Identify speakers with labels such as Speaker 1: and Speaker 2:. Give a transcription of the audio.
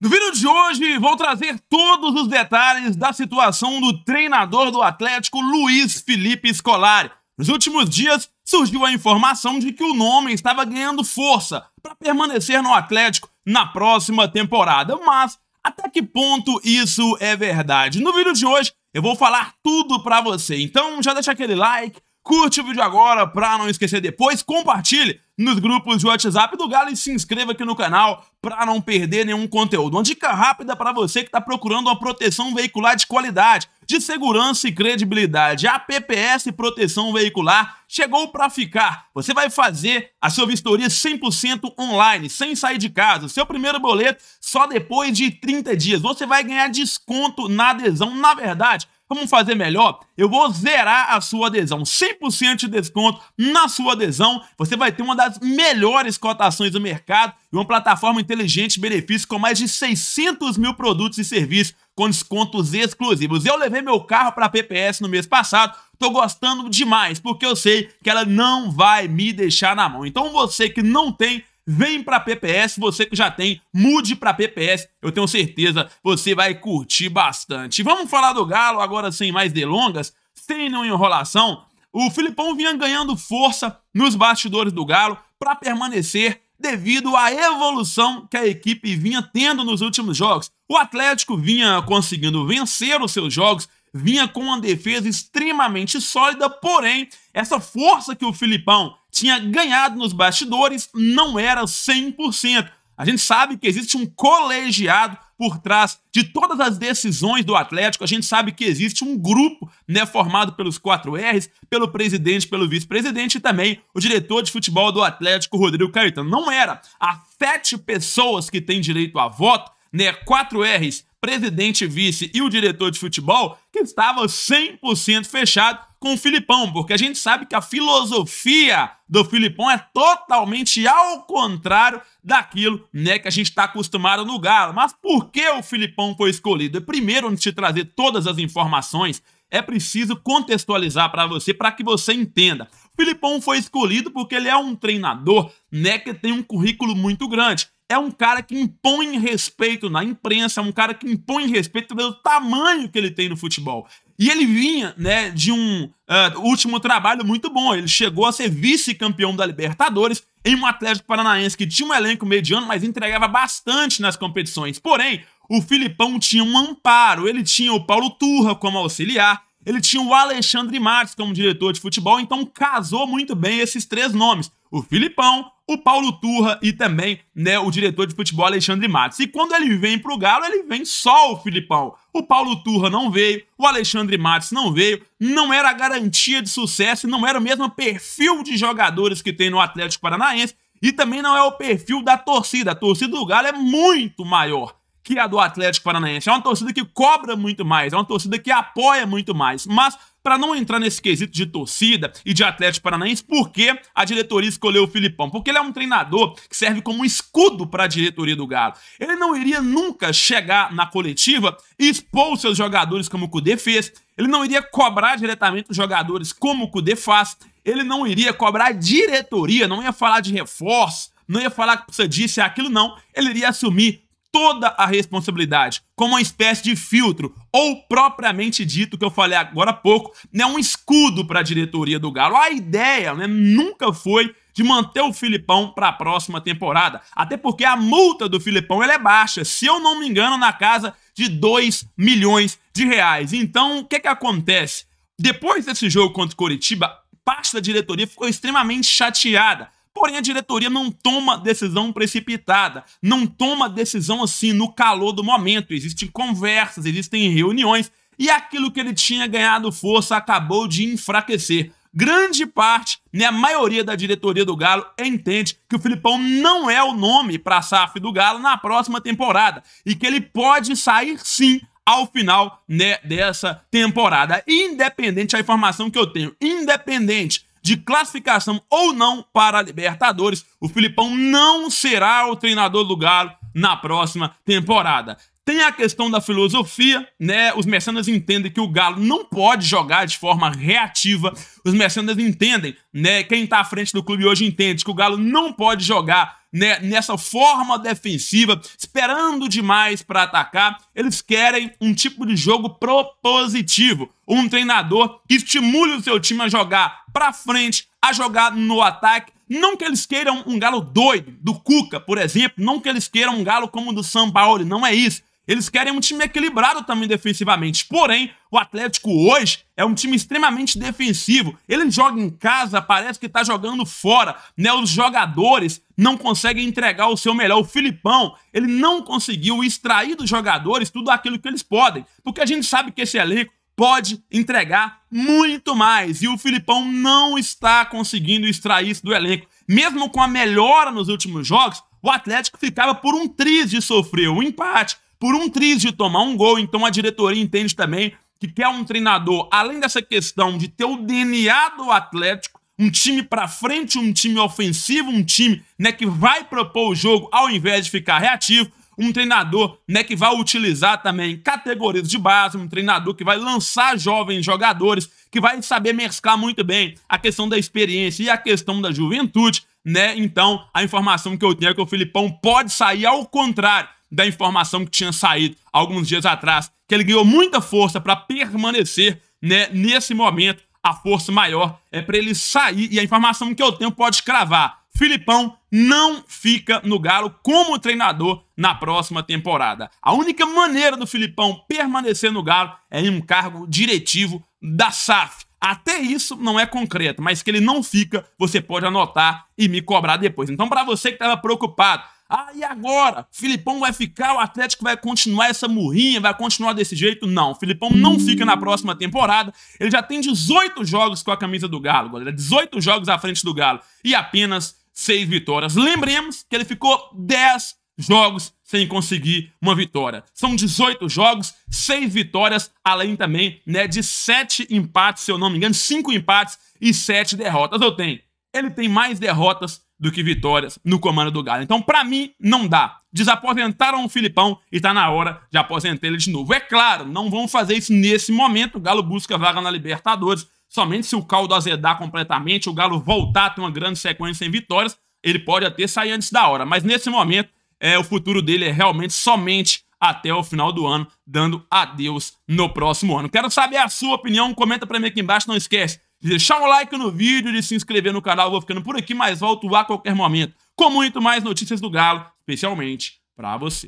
Speaker 1: No vídeo de hoje, vou trazer todos os detalhes da situação do treinador do Atlético Luiz Felipe Scolari. Nos últimos dias, surgiu a informação de que o nome estava ganhando força para permanecer no Atlético na próxima temporada, mas até que ponto isso é verdade? No vídeo de hoje, eu vou falar tudo para você. Então, já deixa aquele like, curte o vídeo agora pra não esquecer depois, compartilhe nos grupos de WhatsApp do Galo e se inscreva aqui no canal para não perder nenhum conteúdo. Uma dica rápida para você que está procurando uma proteção veicular de qualidade, de segurança e credibilidade. A PPS Proteção Veicular chegou para ficar. Você vai fazer a sua vistoria 100% online, sem sair de casa. Seu primeiro boleto só depois de 30 dias. Você vai ganhar desconto na adesão. Na verdade, Vamos fazer melhor? Eu vou zerar a sua adesão. 100% de desconto na sua adesão. Você vai ter uma das melhores cotações do mercado e uma plataforma inteligente de benefícios com mais de 600 mil produtos e serviços com descontos exclusivos. Eu levei meu carro para a PPS no mês passado, tô gostando demais, porque eu sei que ela não vai me deixar na mão. Então você que não tem Vem para PPS, você que já tem, mude para PPS. Eu tenho certeza você vai curtir bastante. Vamos falar do Galo agora sem mais delongas, sem nenhuma enrolação. O Filipão vinha ganhando força nos bastidores do Galo para permanecer devido à evolução que a equipe vinha tendo nos últimos jogos. O Atlético vinha conseguindo vencer os seus jogos vinha com uma defesa extremamente sólida, porém, essa força que o Filipão tinha ganhado nos bastidores não era 100%. A gente sabe que existe um colegiado por trás de todas as decisões do Atlético. A gente sabe que existe um grupo né, formado pelos quatro R's, pelo presidente, pelo vice-presidente e também o diretor de futebol do Atlético, Rodrigo Caetano. Não era. Há sete pessoas que têm direito a voto, né? Quatro R's presidente vice e o diretor de futebol, que estava 100% fechado com o Filipão, porque a gente sabe que a filosofia do Filipão é totalmente ao contrário daquilo né, que a gente está acostumado no Galo. Mas por que o Filipão foi escolhido? É primeiro, antes de trazer todas as informações, é preciso contextualizar para você, para que você entenda. O Filipão foi escolhido porque ele é um treinador né, que tem um currículo muito grande é um cara que impõe respeito na imprensa, é um cara que impõe respeito pelo tamanho que ele tem no futebol. E ele vinha né, de um uh, último trabalho muito bom. Ele chegou a ser vice-campeão da Libertadores em um Atlético Paranaense que tinha um elenco mediano, mas entregava bastante nas competições. Porém, o Filipão tinha um amparo, ele tinha o Paulo Turra como auxiliar, ele tinha o Alexandre Matos como diretor de futebol, então casou muito bem esses três nomes. O Filipão, o Paulo Turra e também né, o diretor de futebol Alexandre Matos. E quando ele vem para o Galo, ele vem só o Filipão. O Paulo Turra não veio, o Alexandre Matos não veio, não era garantia de sucesso, não era o mesmo perfil de jogadores que tem no Atlético Paranaense e também não é o perfil da torcida. A torcida do Galo é muito maior que é a do Atlético Paranaense. É uma torcida que cobra muito mais, é uma torcida que apoia muito mais. Mas, para não entrar nesse quesito de torcida e de Atlético Paranaense, por que a diretoria escolheu o Filipão? Porque ele é um treinador que serve como escudo para a diretoria do Galo. Ele não iria nunca chegar na coletiva e expor seus jogadores como o Cudê fez. Ele não iria cobrar diretamente os jogadores como o Cudê faz. Ele não iria cobrar diretoria, não ia falar de reforço, não ia falar que precisa disso e aquilo, não. Ele iria assumir toda a responsabilidade, como uma espécie de filtro, ou propriamente dito, que eu falei agora há pouco, né, um escudo para a diretoria do Galo. A ideia né, nunca foi de manter o Filipão para a próxima temporada, até porque a multa do Filipão ela é baixa, se eu não me engano, na casa de 2 milhões de reais. Então, o que, que acontece? Depois desse jogo contra o Coritiba, parte da diretoria ficou extremamente chateada Porém, a diretoria não toma decisão precipitada, não toma decisão assim no calor do momento. Existem conversas, existem reuniões e aquilo que ele tinha ganhado força acabou de enfraquecer. Grande parte, né, a maioria da diretoria do Galo entende que o Filipão não é o nome para a SAF do Galo na próxima temporada e que ele pode sair sim ao final né, dessa temporada. Independente da informação que eu tenho, independente de classificação ou não para a Libertadores. O Filipão não será o treinador do Galo na próxima temporada. Tem a questão da filosofia, né? Os mercenários entendem que o Galo não pode jogar de forma reativa. Os mercenários entendem, né? Quem está à frente do clube hoje entende que o Galo não pode jogar né, nessa forma defensiva, esperando demais para atacar. Eles querem um tipo de jogo propositivo, um treinador que estimule o seu time a jogar para frente, a jogar no ataque. Não que eles queiram um galo doido, do Cuca, por exemplo, não que eles queiram um galo como o do São Paulo, não é isso. Eles querem um time equilibrado também defensivamente. Porém, o Atlético hoje é um time extremamente defensivo. Ele joga em casa, parece que está jogando fora. Né? Os jogadores não conseguem entregar o seu melhor. O Filipão, ele não conseguiu extrair dos jogadores tudo aquilo que eles podem. Porque a gente sabe que esse elenco pode entregar muito mais. E o Filipão não está conseguindo extrair isso do elenco. Mesmo com a melhora nos últimos jogos, o Atlético ficava por um triz de sofrer o um empate, por um triz de tomar um gol. Então a diretoria entende também que quer um treinador, além dessa questão de ter o DNA do Atlético, um time para frente, um time ofensivo, um time né, que vai propor o jogo ao invés de ficar reativo, um treinador né, que vai utilizar também categorias de base, um treinador que vai lançar jovens jogadores, que vai saber mesclar muito bem a questão da experiência e a questão da juventude, né? Então, a informação que eu tenho é que o Filipão pode sair ao contrário da informação que tinha saído alguns dias atrás, que ele ganhou muita força para permanecer né, nesse momento, a força maior é para ele sair e a informação que eu tenho pode cravar. Filipão não fica no Galo como treinador na próxima temporada. A única maneira do Filipão permanecer no Galo é em um cargo diretivo da SAF. Até isso não é concreto, mas que ele não fica, você pode anotar e me cobrar depois. Então, para você que estava preocupado, ah, e agora? Filipão vai ficar, o Atlético vai continuar essa murrinha, vai continuar desse jeito? Não, o Filipão não fica na próxima temporada. Ele já tem 18 jogos com a camisa do Galo, galera. 18 jogos à frente do Galo e apenas 6 vitórias. Lembremos que ele ficou 10 jogos sem conseguir uma vitória. São 18 jogos, 6 vitórias, além também né, de 7 empates, se eu não me engano, 5 empates e 7 derrotas. Eu tenho. Ele tem mais derrotas do que vitórias no comando do Galo. Então, para mim, não dá. Desaposentaram o Filipão e tá na hora de aposentar ele de novo. É claro, não vão fazer isso nesse momento. O Galo busca vaga na Libertadores. Somente se o caldo azedar completamente, o Galo voltar a ter uma grande sequência em vitórias, ele pode até sair antes da hora. Mas nesse momento, é, o futuro dele é realmente somente até o final do ano, dando adeus no próximo ano. Quero saber a sua opinião, comenta para mim aqui embaixo, não esquece de deixar um like no vídeo, de se inscrever no canal. Eu vou ficando por aqui, mas volto a qualquer momento com muito mais notícias do Galo, especialmente para você.